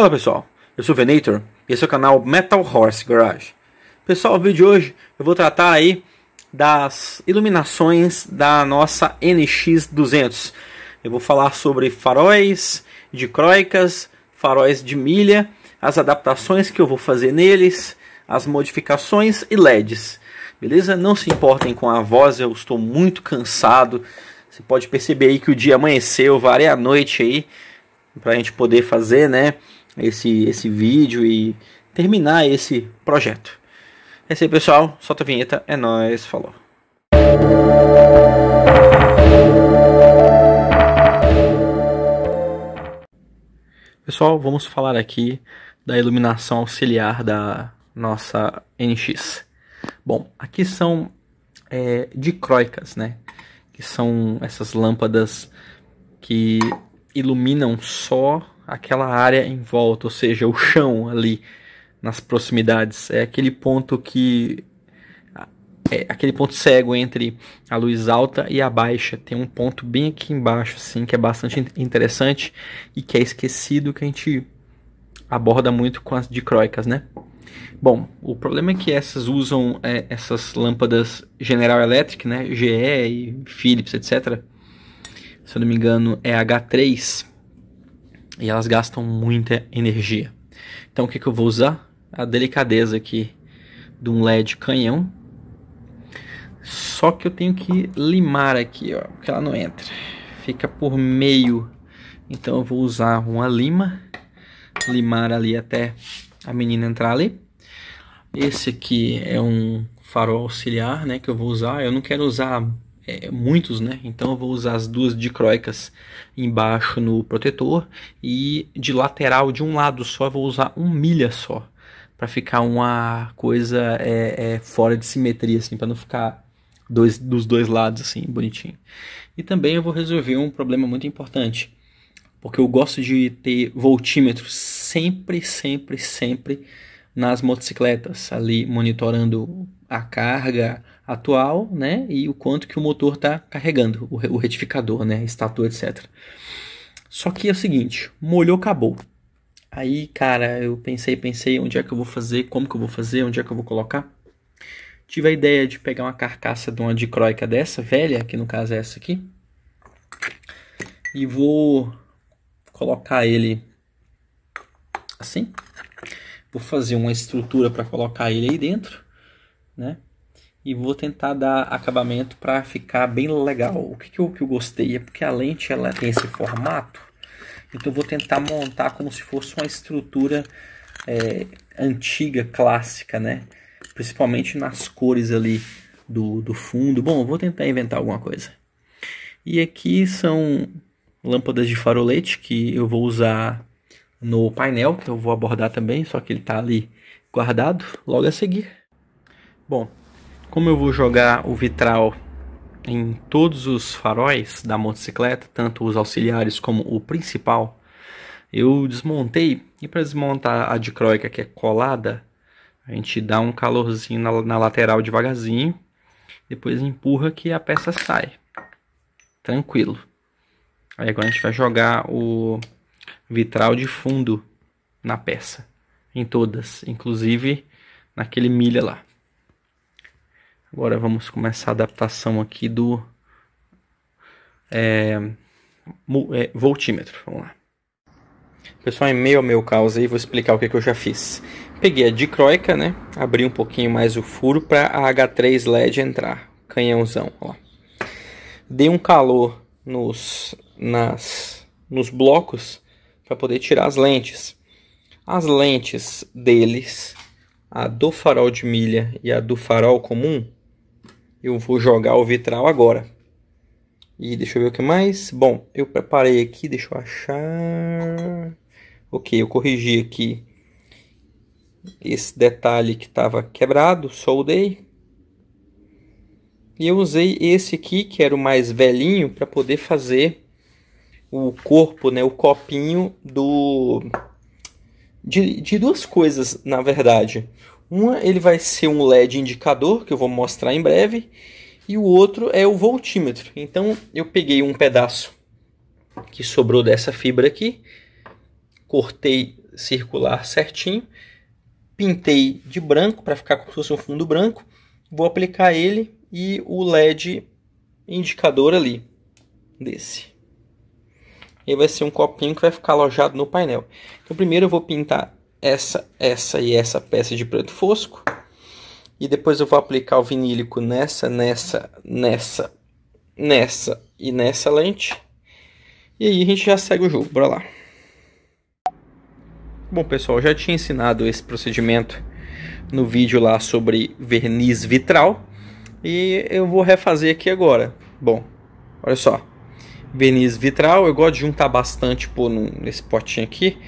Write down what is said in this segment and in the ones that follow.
Olá pessoal, eu sou o Venator e esse é o canal Metal Horse Garage. Pessoal, no vídeo de hoje eu vou tratar aí das iluminações da nossa NX200. Eu vou falar sobre faróis de croicas, faróis de milha, as adaptações que eu vou fazer neles, as modificações e LEDs. Beleza? Não se importem com a voz, eu estou muito cansado. Você pode perceber aí que o dia amanheceu, varia a noite aí para a gente poder fazer, né? esse, esse vídeo e terminar esse projeto. É isso aí, pessoal. Solta a vinheta. É nóis. Falou. Pessoal, vamos falar aqui da iluminação auxiliar da nossa NX. Bom, aqui são é, dicróicas, né? Que são essas lâmpadas que iluminam só aquela área em volta, ou seja, o chão ali nas proximidades. É aquele ponto que é aquele ponto cego entre a luz alta e a baixa. Tem um ponto bem aqui embaixo, assim, que é bastante interessante e que é esquecido que a gente aborda muito com as dicróicas, né? Bom, o problema é que essas usam é, essas lâmpadas General Electric, né? GE e Philips, etc. Se eu não me engano, é H3 e elas gastam muita energia. Então o que, que eu vou usar? A delicadeza aqui de um LED canhão. Só que eu tenho que limar aqui, ó, porque ela não entra. Fica por meio. Então eu vou usar uma lima, limar ali até a menina entrar ali. Esse aqui é um farol auxiliar, né, que eu vou usar. Eu não quero usar é, é, muitos, né? Então eu vou usar as duas dicroicas embaixo no protetor e de lateral de um lado só eu vou usar um milha só para ficar uma coisa é, é, fora de simetria, assim, para não ficar dois, dos dois lados, assim, bonitinho. E também eu vou resolver um problema muito importante, porque eu gosto de ter voltímetro sempre, sempre, sempre nas motocicletas, ali monitorando a carga, atual, né? E o quanto que o motor está carregando, o, o retificador, né? Estator, etc. Só que é o seguinte, molhou, acabou. Aí, cara, eu pensei, pensei, onde é que eu vou fazer, como que eu vou fazer, onde é que eu vou colocar. Tive a ideia de pegar uma carcaça de uma dicróica dessa, velha, que no caso é essa aqui. E vou colocar ele assim. Vou fazer uma estrutura para colocar ele aí dentro, né? e vou tentar dar acabamento para ficar bem legal. O que, que, eu, que eu gostei é porque a lente ela tem esse formato, então eu vou tentar montar como se fosse uma estrutura é, antiga, clássica, né? Principalmente nas cores ali do, do fundo. Bom, vou tentar inventar alguma coisa. E aqui são lâmpadas de farolete que eu vou usar no painel, que eu vou abordar também, só que ele está ali guardado logo a seguir. Bom, como eu vou jogar o vitral em todos os faróis da motocicleta, tanto os auxiliares como o principal, eu desmontei e para desmontar a dicróica que é colada, a gente dá um calorzinho na, na lateral devagarzinho, depois empurra que a peça sai. Tranquilo. Aí agora a gente vai jogar o vitral de fundo na peça, em todas, inclusive naquele milha lá. Agora vamos começar a adaptação aqui do é, é, voltímetro. Vamos lá. Pessoal, em meio ao meu caos aí, vou explicar o que, que eu já fiz. Peguei a dicróica, né? Abri um pouquinho mais o furo para a H3 LED entrar. Canhãozão, ó. Dei um calor nos, nas, nos blocos para poder tirar as lentes. As lentes deles, a do farol de milha e a do farol comum, eu vou jogar o vitral agora. E deixa eu ver o que mais. Bom, eu preparei aqui, deixa eu achar. Ok, eu corrigi aqui esse detalhe que estava quebrado, soldei. E eu usei esse aqui, que era o mais velhinho, para poder fazer o corpo, né, o copinho do de, de duas coisas, na verdade. Uma ele vai ser um LED indicador, que eu vou mostrar em breve, e o outro é o voltímetro. Então eu peguei um pedaço que sobrou dessa fibra aqui, cortei circular certinho, pintei de branco para ficar como se fosse um fundo branco, vou aplicar ele e o LED indicador ali, desse. ele vai ser um copinho que vai ficar alojado no painel. Então primeiro eu vou pintar essa, essa e essa peça de preto fosco. E depois eu vou aplicar o vinílico nessa, nessa, nessa, nessa e nessa lente. E aí a gente já segue o jogo, bora lá. Bom pessoal, já tinha ensinado esse procedimento no vídeo lá sobre verniz vitral. E eu vou refazer aqui agora. Bom, olha só. Verniz vitral, eu gosto de juntar bastante pô, nesse potinho aqui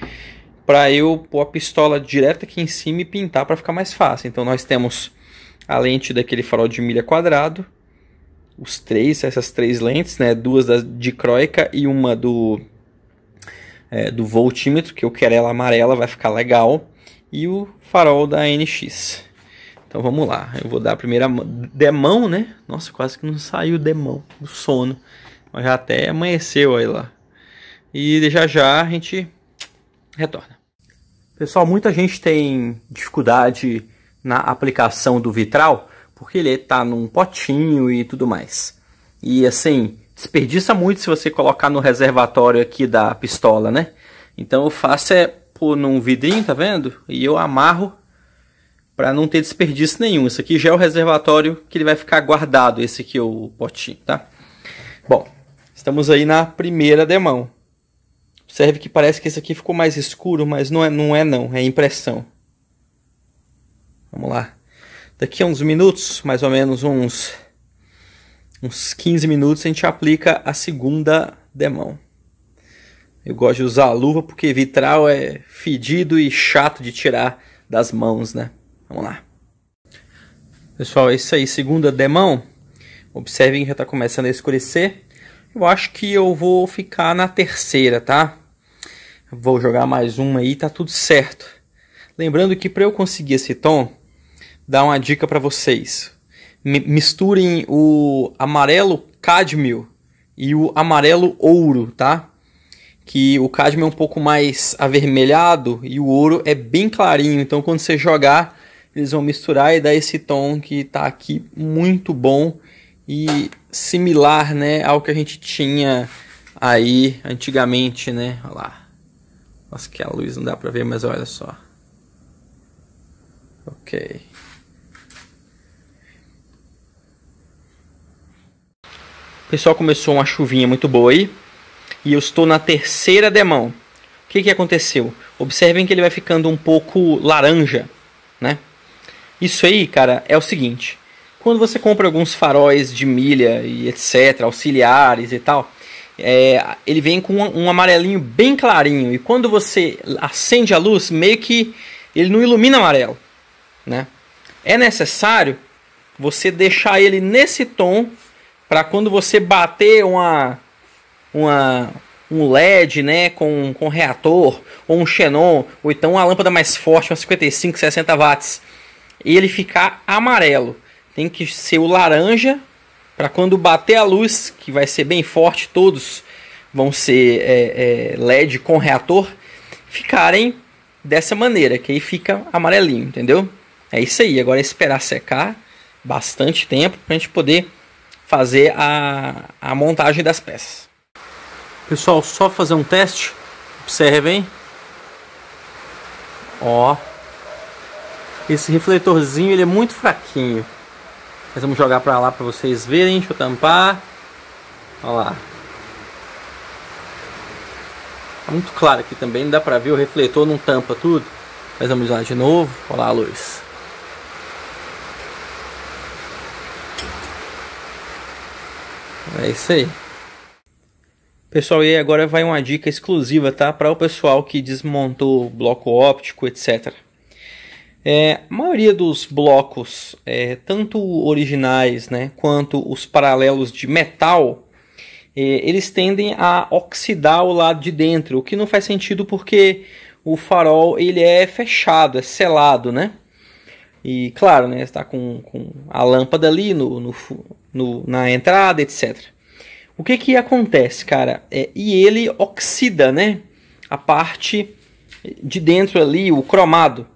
para eu pôr a pistola direto aqui em cima e pintar para ficar mais fácil. Então nós temos a lente daquele farol de milha quadrado, os três, essas três lentes, né, duas da Croica e uma do é, do voltímetro, que eu quero ela amarela, vai ficar legal, e o farol da NX. Então vamos lá, eu vou dar a primeira demão, né? Nossa, quase que não saiu demão do sono. Mas já até amanheceu aí lá. E já já a gente retorna. Pessoal, muita gente tem dificuldade na aplicação do vitral porque ele está num potinho e tudo mais. E assim, desperdiça muito se você colocar no reservatório aqui da pistola, né? Então eu faço é pôr num vidrinho, tá vendo? E eu amarro para não ter desperdício nenhum. Isso aqui já é o reservatório que ele vai ficar guardado, esse aqui é o potinho, tá? Bom, estamos aí na primeira demão. Serve que parece que esse aqui ficou mais escuro, mas não é não, é, não é impressão. Vamos lá. Daqui a uns minutos, mais ou menos uns, uns 15 minutos, a gente aplica a segunda demão. Eu gosto de usar a luva porque vitral é fedido e chato de tirar das mãos, né? Vamos lá. Pessoal, é isso aí. Segunda demão. Observem que já está começando a escurecer. Eu acho que eu vou ficar na terceira, tá? Vou jogar mais uma aí, tá tudo certo. Lembrando que para eu conseguir esse tom, dá uma dica para vocês. misturem o amarelo cádmio e o amarelo ouro, tá? Que o cádmio é um pouco mais avermelhado e o ouro é bem clarinho. Então quando você jogar, eles vão misturar e dar esse tom que tá aqui muito bom e similar, né, ao que a gente tinha aí antigamente, né? Olha lá. Nossa, que a luz não dá pra ver, mas olha só. Ok. Pessoal, começou uma chuvinha muito boa aí. E eu estou na terceira demão. O que, que aconteceu? Observem que ele vai ficando um pouco laranja, né? Isso aí, cara, é o seguinte. Quando você compra alguns faróis de milha e etc, auxiliares e tal, é, ele vem com um amarelinho bem clarinho. E quando você acende a luz, meio que ele não ilumina amarelo. Né? É necessário você deixar ele nesse tom para quando você bater uma, uma, um LED né, com, com reator, ou um Xenon, ou então uma lâmpada mais forte, uma 55, 60 watts, ele ficar amarelo. Tem que ser o laranja para quando bater a luz, que vai ser bem forte, todos vão ser é, é, LED com reator, ficarem dessa maneira, que aí fica amarelinho, entendeu? É isso aí, agora é esperar secar bastante tempo para a gente poder fazer a, a montagem das peças. Pessoal, só fazer um teste, observem, ó, esse refletorzinho ele é muito fraquinho, mas vamos jogar pra lá pra vocês verem. Deixa eu tampar. Olha lá. Tá muito claro aqui também, não dá pra ver. O refletor não tampa tudo. Mas vamos lá de novo. Olha lá a luz. É isso aí. Pessoal, e agora vai uma dica exclusiva, tá? Para o pessoal que desmontou bloco óptico, etc. É, a maioria dos blocos, é, tanto originais né, quanto os paralelos de metal, é, eles tendem a oxidar o lado de dentro, o que não faz sentido porque o farol ele é fechado, é selado, né? E claro, né, está com, com a lâmpada ali no, no, no, na entrada, etc. O que que acontece, cara? É, e ele oxida, né? A parte de dentro ali, o cromado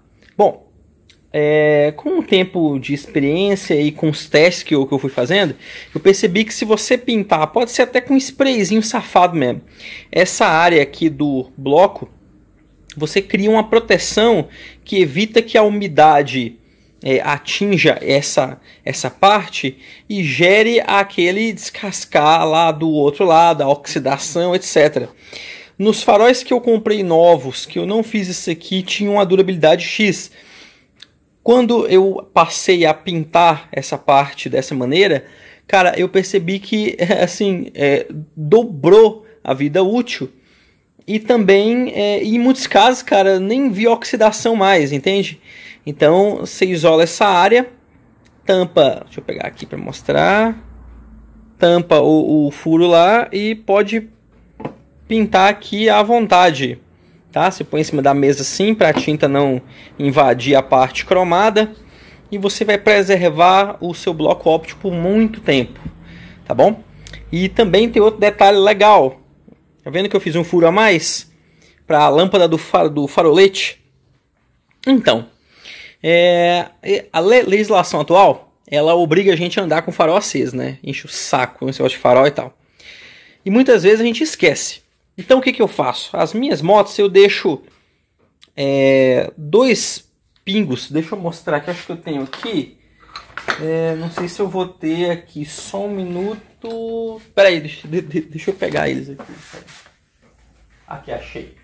é, com o tempo de experiência e com os testes que eu, que eu fui fazendo, eu percebi que se você pintar, pode ser até com um sprayzinho safado mesmo, essa área aqui do bloco, você cria uma proteção que evita que a umidade é, atinja essa, essa parte e gere aquele descascar lá do outro lado, a oxidação, etc. Nos faróis que eu comprei novos, que eu não fiz isso aqui, tinham uma durabilidade X. Quando eu passei a pintar essa parte dessa maneira, cara, eu percebi que, assim, é, dobrou a vida útil. E também, é, em muitos casos, cara, nem vi oxidação mais, entende? Então, você isola essa área, tampa, deixa eu pegar aqui para mostrar, tampa o, o furo lá e pode pintar aqui à vontade tá? Você põe em cima da mesa assim para a tinta não invadir a parte cromada e você vai preservar o seu bloco óptico por muito tempo, tá bom? E também tem outro detalhe legal. Tá vendo que eu fiz um furo a mais para a lâmpada do, far, do farolete? Então, é, a legislação atual ela obriga a gente a andar com farol aceso, né? Enche o saco, esse negócio de farol e tal. E muitas vezes a gente esquece. Então o que, que eu faço? As minhas motos eu deixo é, dois pingos. Deixa eu mostrar que acho que eu tenho aqui. É, não sei se eu vou ter aqui só um minuto. Pera aí, deixa, de, de, deixa eu pegar eles aqui. Aqui, achei.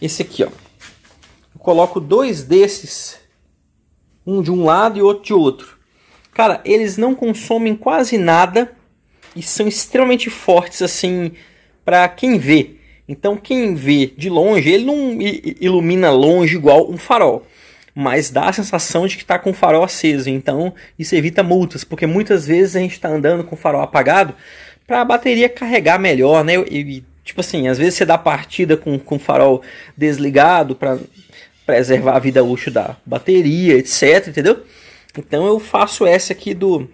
Esse aqui, ó. Eu coloco dois desses. Um de um lado e outro de outro. Cara, eles não consomem quase nada. E são extremamente fortes, assim para quem vê. Então quem vê de longe, ele não ilumina longe igual um farol, mas dá a sensação de que está com o farol aceso. Então isso evita multas, porque muitas vezes a gente está andando com o farol apagado para a bateria carregar melhor, né? E, tipo assim, às vezes você dá partida com, com o farol desligado para preservar a vida útil da bateria, etc, entendeu? Então eu faço essa aqui do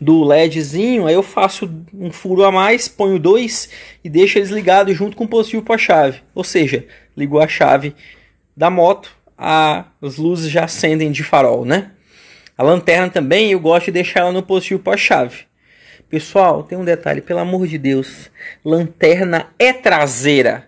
do LEDzinho, aí eu faço um furo a mais, ponho dois e deixo eles ligados junto com o positivo para a chave. Ou seja, ligou a chave da moto, a, as luzes já acendem de farol, né? A lanterna também eu gosto de deixar ela no positivo para a chave. Pessoal, tem um detalhe, pelo amor de Deus, lanterna é traseira.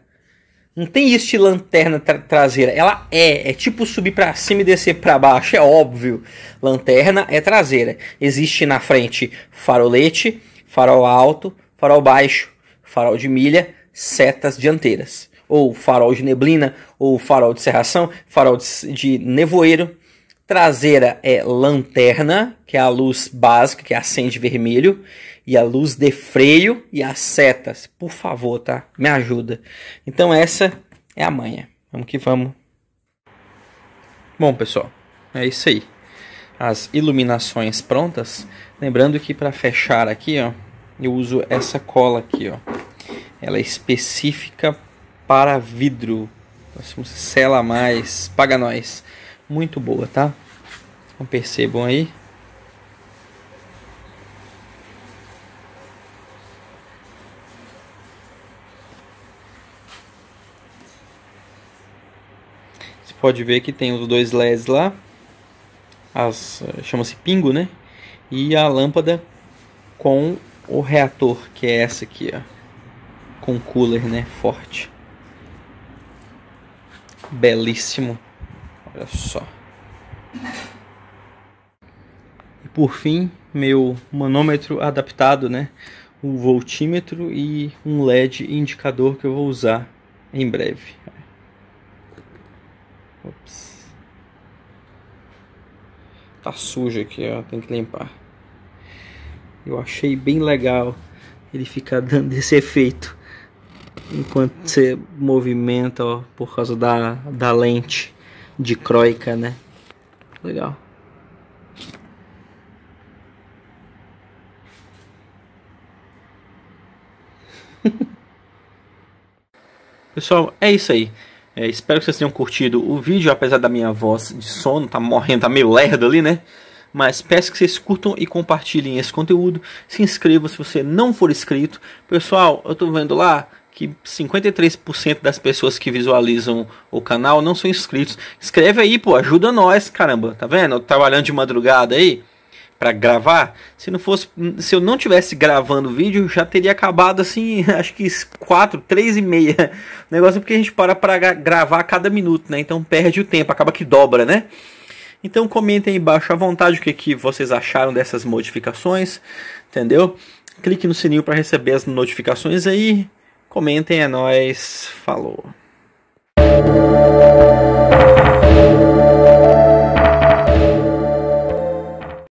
Não tem isso de lanterna tra traseira. Ela é. É tipo subir para cima e descer para baixo. É óbvio. Lanterna é traseira. Existe na frente farolete, farol alto, farol baixo, farol de milha, setas dianteiras. Ou farol de neblina, ou farol de serração, farol de, de nevoeiro. Traseira é lanterna, que é a luz básica que acende vermelho e a luz de freio e as setas. Por favor, tá? Me ajuda. Então essa é a manha. Vamos que vamos. Bom, pessoal, é isso aí. As iluminações prontas. Lembrando que para fechar aqui, ó, eu uso essa cola aqui, ó. Ela é específica para vidro. Então, sela mais, paga nós. Muito boa, tá? Então, percebam aí. pode ver que tem os dois LEDs lá, eh, chama-se pingo, né? E a lâmpada com o reator, que é essa aqui, ó, com cooler, né, forte. Belíssimo. Olha só. E por fim, meu manômetro adaptado, né? Um voltímetro e um LED indicador que eu vou usar em breve. Ops. Tá sujo aqui, ó. Tem que limpar. Eu achei bem legal ele ficar dando esse efeito enquanto você movimenta, ó, por causa da, da lente de croica, né? Legal. Pessoal, é isso aí. É, espero que vocês tenham curtido o vídeo, apesar da minha voz de sono, tá morrendo, tá meio lerdo ali, né? Mas peço que vocês curtam e compartilhem esse conteúdo. Se inscrevam se você não for inscrito. Pessoal, eu tô vendo lá que 53% das pessoas que visualizam o canal não são inscritos. Escreve aí, pô, ajuda nós, caramba. Tá vendo? Trabalhando de madrugada aí para gravar. Se não fosse, se eu não tivesse gravando o vídeo, já teria acabado assim, acho que 4, 3 e meia. O negócio é porque a gente para para gravar a cada minuto, né? Então perde o tempo, acaba que dobra, né? Então comentem aí embaixo à vontade o que, que vocês acharam dessas modificações, entendeu? Clique no sininho para receber as notificações aí. Comentem, é nóis. Falou.